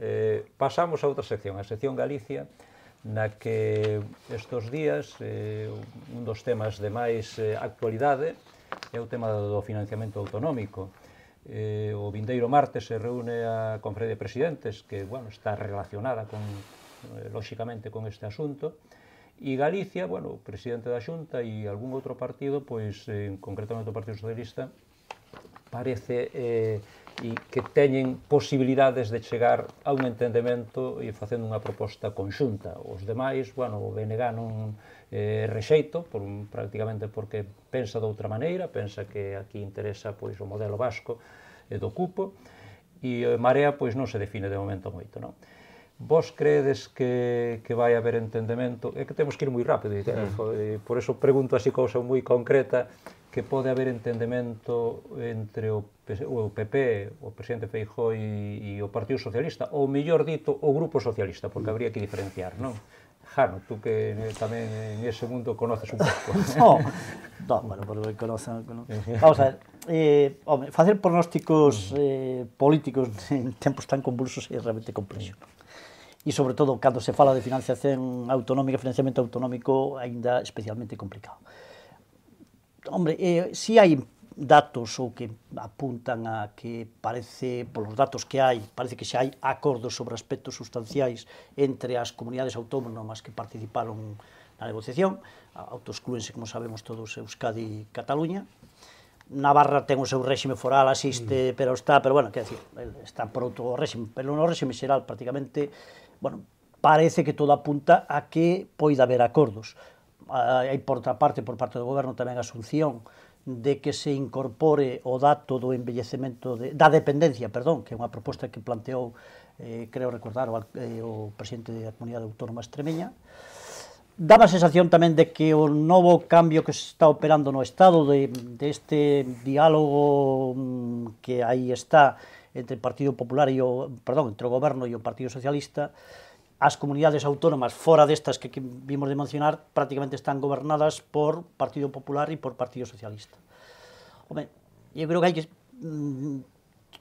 Eh, pasamos a outra sección, a sección Galicia, na que estes días eh, un dos temas de máis eh, actualidade é o tema do financiamento autonómico. Eh, o vindeiro martes se reúne a Conferencia de Presidentes, que bueno, está relacionada con, eh, lóxicamente con este asunto, E Galicia, bueno, o presidente da Xunta e algún outro partido, pois eh, concretamente o Partido Socialista, parece eh, e que teñen posibilidades de chegar a un entendemento e facendo unha proposta conxunta. Os demais, bueno, o BNG non eh, rexeito, por, prácticamente porque pensa de outra maneira, pensa que aquí interesa pois o modelo vasco eh, do cupo, e a eh, Marea pois non se define de momento moito, non? Vos credes que, que vai haber entendemento? É que temos que ir moi rápido, e, e por eso pregunto así cousa moi concreta, que pode haber entendemento entre o o PP, o presidente Feijó e, e o Partido Socialista, ou mellor dito, o Grupo Socialista, porque habría que diferenciar, non? Jano, tú que tamén en ese mundo conoces un pouco. no, no, bueno, que conozco... no. Vamos a ver, eh, home, facer pronósticos eh, políticos en tempos tan convulsos é realmente complexo. E sobre todo, cando se fala de financiación autonómica, financiamento autonómico, aínda especialmente complicado. Hombre, eh, si hai datos ou que apuntan a que parece, polos datos que hai, parece que xa hai acordos sobre aspectos sustanciais entre as comunidades autónomas que participaron na negociación, autoexclúense, como sabemos todos, Euskadi e Cataluña, Navarra ten o seu réxime foral, asiste, mm. pero está, pero bueno, quer decir, está por outro réxime, pero no réxime xeral prácticamente, bueno, parece que todo apunta a que poida haber acordos. Ah, hai por outra parte, por parte do goberno tamén a asunción de que se incorpore o dato do envellecemento de, da dependencia, perdón, que é unha proposta que planteou, eh, creo recordar, o, eh, o presidente da Comunidade Autónoma Extremeña. Daba a sensación tamén de que o novo cambio que se está operando no Estado, de, de este diálogo mm, que aí está entre o Partido Popular e o, perdón, entre o Goberno e o Partido Socialista, eh, as comunidades autónomas fora destas que, vimos de mencionar prácticamente están gobernadas por Partido Popular e por Partido Socialista. Home, eu creo que hai que mm,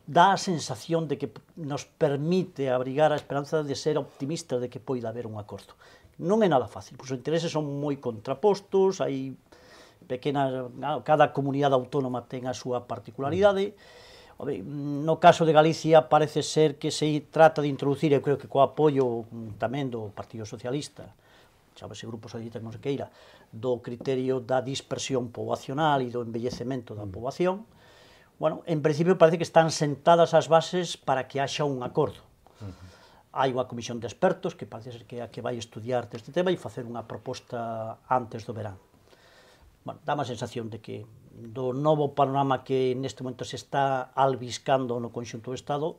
dá a sensación de que nos permite abrigar a esperanza de ser optimistas de que poida haber un acordo. Non é nada fácil, pois os intereses son moi contrapostos, hai pequenas, ah, cada comunidade autónoma ten a súa particularidade, mm No caso de Galicia parece ser que se trata de introducir, eu creo que co apoio mm, tamén do Partido Socialista, chamase Grupo Socialista como se queira, do criterio da dispersión poboacional e do embellecemento da mm. poboación, bueno, en principio parece que están sentadas as bases para que haxa un acordo. Hai unha comisión de expertos que parece ser que a que vai estudiar este tema e facer unha proposta antes do verán. Bueno, dá má sensación de que do novo panorama que neste momento se está albiscando no conxunto do Estado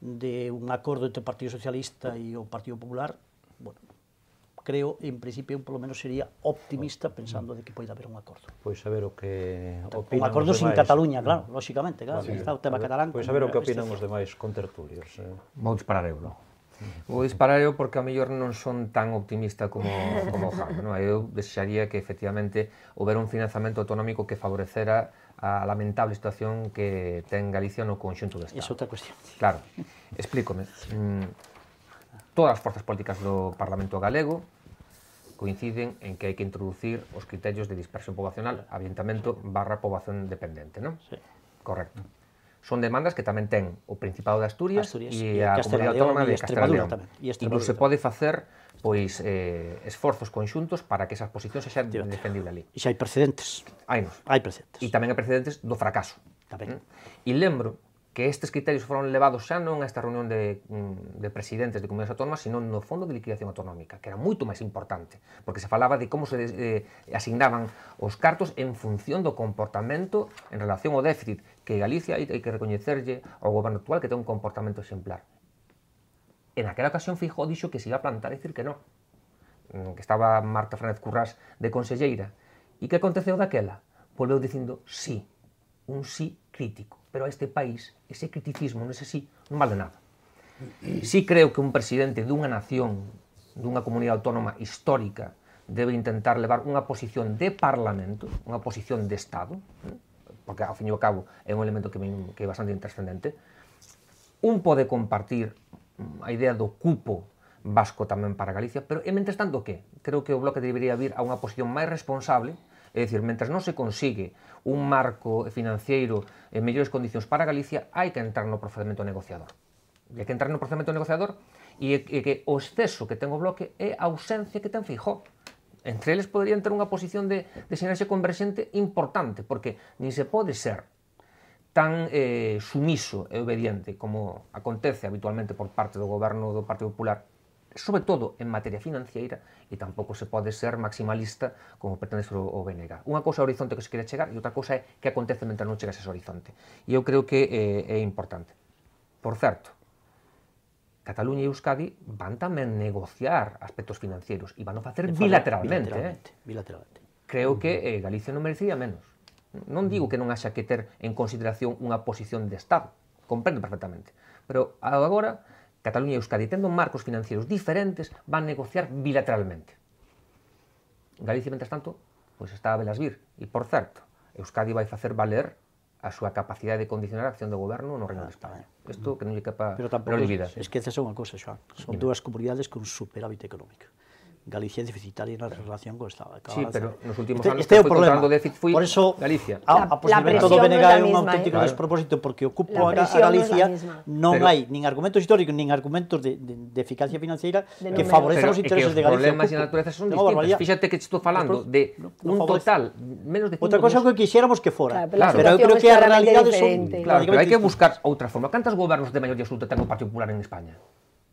de un acordo entre o Partido Socialista e o Partido Popular, bueno, creo, en principio, un polo menos sería optimista pensando de que poida haber un acordo. Pois saber o que opinan Un acordo sin Cataluña, claro, lóxicamente, claro, está o tema catalán. Pois saber o que opinan os demais contertulios. Eh? Vamos parar eu, non? Vou disparar eu porque a mellor non son tan optimista como, como Jaime. No? Eu desearía que efectivamente houbera un financiamento autonómico que favorecera a lamentable situación que ten Galicia no conxunto do Estado. É outra cuestión. Claro. Explícome. Mm, todas as forzas políticas do Parlamento galego coinciden en que hai que introducir os criterios de dispersión poblacional, avientamento barra poboación dependente, non? Sí. Correcto son demandas que tamén ten o Principado de Asturias, Asturias e, e a Comunidade Autónoma de Castela León. Tamén, e Incluso se pode facer pois eh, esforzos conxuntos para que esas posicións sexan defendibles ali. E xa hai precedentes. Hai Hai precedentes. E tamén hai precedentes do fracaso. Tamén. Mm. E lembro que estes criterios foron levados xa non a esta reunión de, mm, de presidentes de comunidades autónomas, sino no Fondo de Liquidación Autonómica, que era moito máis importante, porque se falaba de como se eh, asignaban os cartos en función do comportamento en relación ao déficit, que Galicia hai, hai que recoñecerlle ao goberno actual que ten un comportamento exemplar. En aquela ocasión fijo dixo que se iba a plantar e dicir que non, mm, que estaba Marta Fernández Currás de conselleira. E que aconteceu daquela? Volveu dicindo sí, un sí crítico, pero a este país ese criticismo non ese sí non vale nada. Sí creo que un presidente dunha nación, dunha comunidade autónoma histórica, debe intentar levar unha posición de parlamento, unha posición de Estado, eh, porque ao fin e ao cabo é un elemento que, que é bastante intrascendente, un pode compartir mm, a idea do cupo vasco tamén para Galicia, pero e mentres tanto que? Creo que o Bloque debería vir a unha posición máis responsable É dicir, mentras non se consigue un marco financeiro en mellores condicións para Galicia, hai que entrar no procedimento negociador. E hai que entrar no procedimento negociador e, e que o exceso que ten o bloque é a ausencia que ten fijo. Entre eles poderían ter unha posición de, de sinerxe converxente importante, porque nin se pode ser tan eh, sumiso e obediente como acontece habitualmente por parte do goberno do Partido Popular sobre todo en materia financeira, e tampouco se pode ser maximalista como pretende ser o BNG. Unha cousa é o horizonte que se quere chegar e outra cousa é que acontece mentre non chegas a ese horizonte. E eu creo que é, eh, é importante. Por certo, Cataluña e Euskadi van tamén negociar aspectos financeiros e van a facer bilateralmente. Bilateralmente, eh? bilateralmente. Creo que eh, Galicia non merecía menos. Non digo que non haxa que ter en consideración unha posición de Estado, comprendo perfectamente. Pero agora Cataluña e Euskadi, tendo marcos financieros diferentes, van negociar bilateralmente. Galicia, mentras tanto, pois está a vir. E, por certo, Euskadi vai facer valer a súa capacidade de condicionar a acción do goberno no Reino de ah, España. Isto que non lle capa Pero tampouco esqueces unha cousa, Joan. Son dúas comunidades con superávit económico. Galicia es deficitaria en la relación con Estado. Sí, pero en los últimos este, años este que fue problema. déficit por eso, Galicia. A, a posibilidad todo Benegal é un auténtico eh? despropósito porque ocupo a, a Galicia non pero, hai nin argumentos históricos nin argumentos de, de, de eficacia financeira de que favorezan os intereses de Galicia. Os problemas e a natureza son distintos. Fíxate que estou falando de un total menos de 5 Outra cosa que quixéramos que fora. Claro, pero eu creo que a realidade son... Claro, pero hai que buscar outra forma. Cantas gobernos de maioría absoluta ten o Partido Popular en España?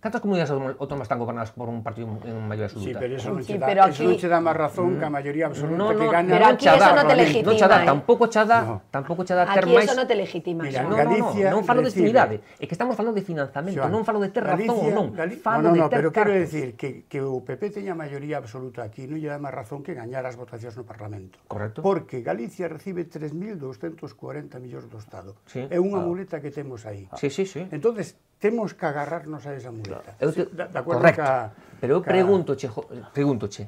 Cantas comunidades autónomas están gobernadas por un partido en maioría absoluta. Sí, pero eso non che sí, dá, aquí... eso non che dá máis razón mm, que a maioría absoluta no, no, que gana. Pero aquí chada, eso non te legitima. Non chada, eh? tampouco chada, no. tampouco chada ter máis... Aquí eso non te legitima. Mira, no, Galicia no, no, non falo recibe... de dignidade, é que estamos falando de financiamento, non falo de ter razón ou non, Gali... falo no, no, no, de ter pero quero decir que, que o PP teña maioría absoluta aquí non lle dá máis razón que gañar as votacións no Parlamento. Correcto. Porque Galicia recibe 3.240 millóns do Estado. Sí, é unha ah. muleta que temos aí. Ah. Sí, sí, sí. Entonces, temos que agarrarnos a esa muleta. Eu te... da, da Correcto. Ca, Pero eu ca... che, jo, che,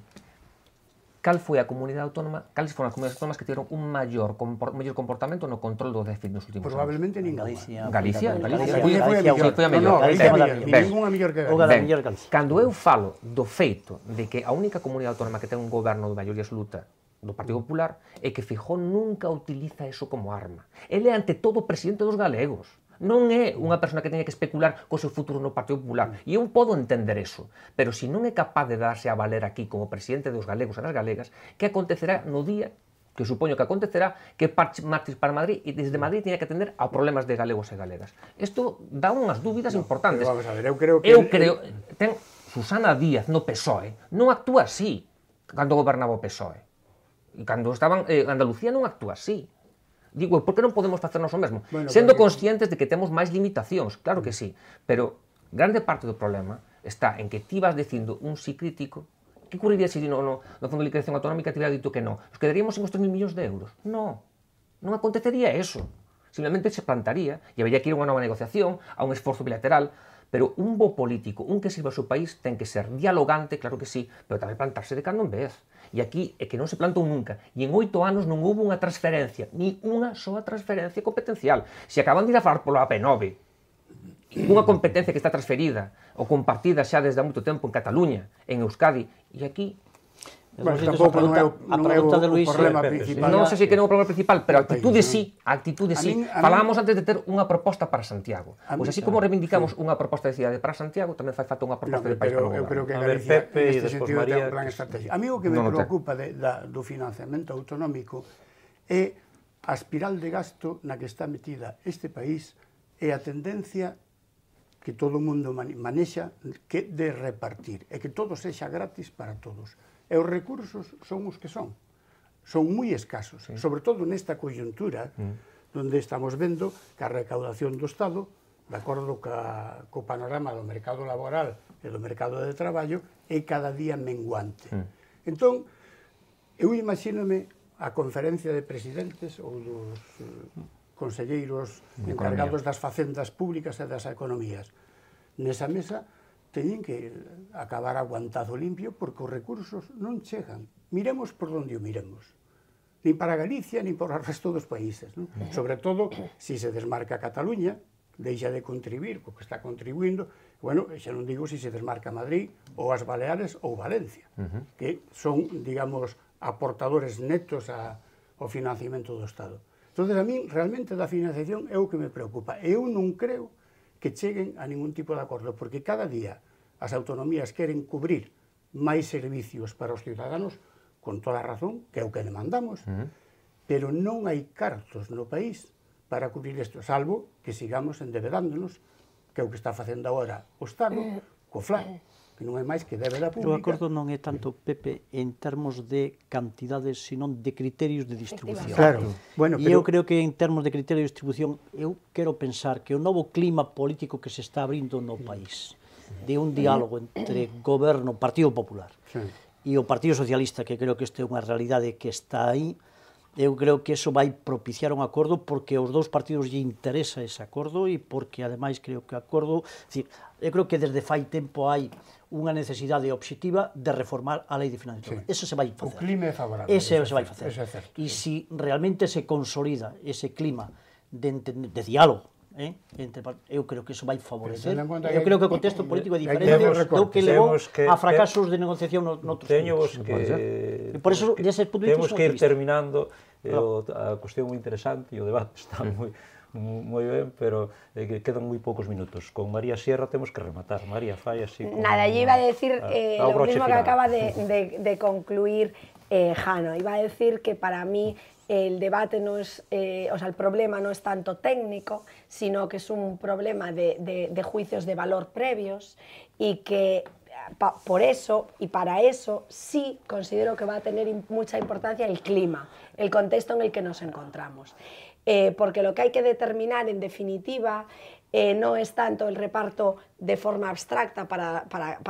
cal foi a comunidade autónoma, cales foron as comunidades autónomas que tiveron un maior compor, mellor comportamento no control do déficit nos últimos Probablemente anos? Probablemente ninguna. Galicia, Galicia, Galicia, Galicia, Galicia, foi a mellor. foi mellor. ninguna mellor que Galicia. Cando eu falo do feito de que a única comunidade autónoma que ten un goberno de maioría absoluta do Partido Popular é que Fijón nunca utiliza eso como arma. Ele é ante todo presidente dos galegos. Non é unha persona que teña que especular co seu futuro no Partido Popular. E eu podo entender eso. Pero se non é capaz de darse a valer aquí como presidente dos galegos e das galegas, que acontecerá no día que supoño que acontecerá, que Martins para Madrid e desde Madrid tiña que atender a problemas de galegos e galegas. Isto dá unhas dúbidas no, importantes. Vamos a ver, eu creo que... Eu creo... Ten Susana Díaz no PSOE non actúa así cando gobernaba o PSOE. E cando estaban... Eh, Andalucía non actúa así. Digo, por que non podemos facernos o mesmo? Bueno, Sendo pero... conscientes de que temos máis limitacións, claro que sí, pero grande parte do problema está en que ti vas dicindo un sí crítico que ocurriría se si no, no, no Fondo de Liquidación Autonómica te hubiera dito que no? Nos quedaríamos en os 3.000 millóns de euros. No, non acontecería eso. Simplemente se plantaría e habería que ir a unha nova negociación, a un esforzo bilateral, pero un bo político, un que sirva ao seu país, ten que ser dialogante, claro que sí, pero tamén plantarse de cando en vez. E aquí é que non se plantou nunca. E en oito anos non houve unha transferencia, ni unha soa transferencia competencial. Se acaban de ir a falar polo AP9, unha competencia que está transferida ou compartida xa desde há moito tempo en Cataluña, en Euskadi, e aquí Bueno, tampouco non é o, non é o, de Luis, o problema Pepe, principal. Non sei se que non é o problema principal, pero a actitude eh, sí, a actitude sí. Falábamos antes de ter unha proposta para Santiago. Pois así como reivindicamos sí. unha proposta de cidade para Santiago, tamén fai falta unha proposta no, de país pero, para Eu creo que a Galicia, Pepe, neste sentido, María, ten un plan estratégico. A mí o que me no preocupa de, da, do financiamento autonómico é a espiral de gasto na que está metida este país e a tendencia que todo o mundo manexa que de repartir, e que todo sexa gratis para todos. E os recursos son os que son. Son moi escasos, sí. sobre todo nesta coyuntura, mm. donde estamos vendo que a recaudación do Estado, de acordo ca, co panorama do mercado laboral e do mercado de traballo, é cada día menguante. Mm. Entón, eu imagíname a conferencia de presidentes ou dos eh, conselleiros encargados das facendas públicas e das economías. Nesa mesa teñen que acabar aguantado limpio porque os recursos non chegan. Miremos por onde o miremos. Ni para Galicia, ni para o resto dos países. Non? Sobre todo, se si se desmarca Cataluña, deixa de contribuir, porque está contribuindo, bueno, xa non digo se si se desmarca Madrid, ou as Baleares, ou Valencia, uh -huh. que son, digamos, aportadores netos a, ao financiamento do Estado. Entón, a min, realmente, da financiación é o que me preocupa. Eu non creo que cheguen a ningún tipo de acordo, porque cada día As autonomías queren cubrir máis servicios para os ciudadanos, con toda a razón, que é o que demandamos, uh -huh. pero non hai cartos no país para cubrir isto, salvo que sigamos endevedándonos, que é o que está facendo agora o Estado, eh, co FLA, eh. que non é máis que débeda pública. O acordo non é tanto, Pepe, en termos de cantidades, senón de criterios de distribución. Claro. Bueno, pero... E eu creo que en termos de criterios de distribución, eu quero pensar que o novo clima político que se está abrindo no país, de un diálogo entre goberno Partido Popular sí. e o Partido Socialista, que creo que isto é unha realidade que está aí, eu creo que eso vai propiciar un acordo porque os dous partidos lle interesa ese acordo e porque ademais creo que o acordo, decir, eu creo que desde fai tempo hai unha necesidade obxectiva de reformar a lei de financiación. Sí. Eso se vai facer. O clima é favorable. Ese se vai facer. E se realmente se consolida ese clima de, de, de diálogo ¿eh? yo creo que eso a favorecer. yo creo que o contexto político é diferente que levou a fracasos de negociación no, noutros que... por eso, ya punto que ir terminando, eh, la a cuestión moi interesante y el debate está muy moi ben, pero eh, quedan muy pocos minutos. Con María Sierra tenemos que rematar. María, Falla así... Nada, yo iba a decir ah, lo mismo que acaba de, concluir eh, Jano. Iba a decir que para mí el debate no es, eh, o sea, el problema no es tanto técnico, sino que es un problema de, juicios de valor previos y que eh, por eso y para eso sí considero que va a tener mucha importancia el clima, el contexto en el que nos encontramos. Eh, porque lo que hay que determinar en definitiva eh, no es tanto el reparto de forma abstracta para,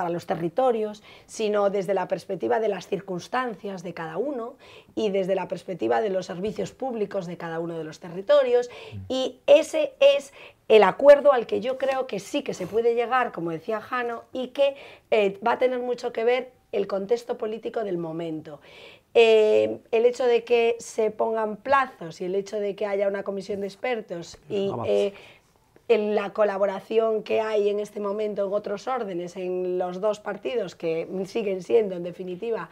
los territorios, sino desde la perspectiva de las circunstancias de cada uno y desde la perspectiva de los servicios públicos de cada uno de los territorios. Y ese es el acuerdo al que yo creo que sí que se puede llegar, como decía Jano, y que eh, va a tener mucho que ver el contexto político del momento. Eh, el hecho de que se pongan plazos y el hecho de que haya una comisión de expertos y en la colaboración que hay en este momento en otros órdenes, en los dos partidos que siguen siendo, en definitiva,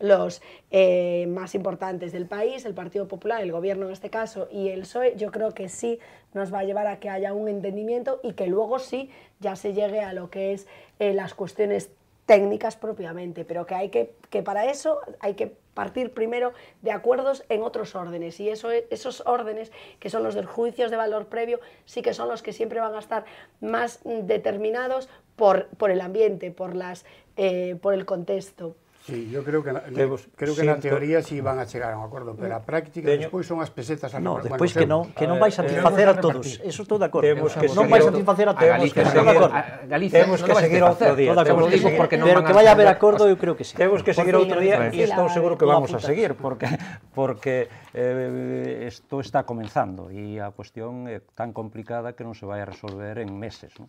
los eh, más importantes del país, el Partido Popular, el Gobierno en este caso y el PSOE, yo creo que sí nos va a llevar a que haya un entendimiento y que luego sí ya se llegue a lo que es eh, las cuestiones técnicas propiamente, pero que hay que, que para eso hay que partir primero de acuerdos en otros órdenes y eso, e, esos órdenes que son los de juicios de valor previo sí que son los que siempre van a estar más mm, determinados por, el ambiente, por, las, eh, por el contexto, Sí, yo creo que na, Temos, creo que na teoría si sí van a chegar a un acordo, pero a práctica teño, despois son as pesetas a No, despois que non, que non vai satisfacer a, a todos. Eso estou de acordo. Temos que non vai satisfacer a todos. Galicia, que seguir, a Galicia, temos que seguir outro día. Temos que seguir, porque non pero que vai haber acordo, eu creo que sí. Temos que seguir outro día e estou seguro que vamos a seguir porque porque isto eh, está comenzando e a cuestión é eh, tan complicada que non se vai a resolver en meses, non?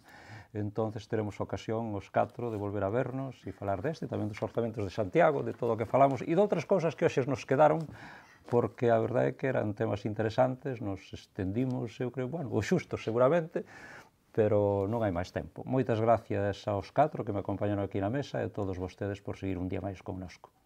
entonces teremos ocasión os catro de volver a vernos e falar deste, tamén dos orzamentos de Santiago, de todo o que falamos e de outras cousas que hoxe nos quedaron, porque a verdade é que eran temas interesantes, nos estendimos, eu creo, bueno, o xusto seguramente, pero non hai máis tempo. Moitas gracias aos catro que me acompañaron aquí na mesa e a todos vostedes por seguir un día máis connosco.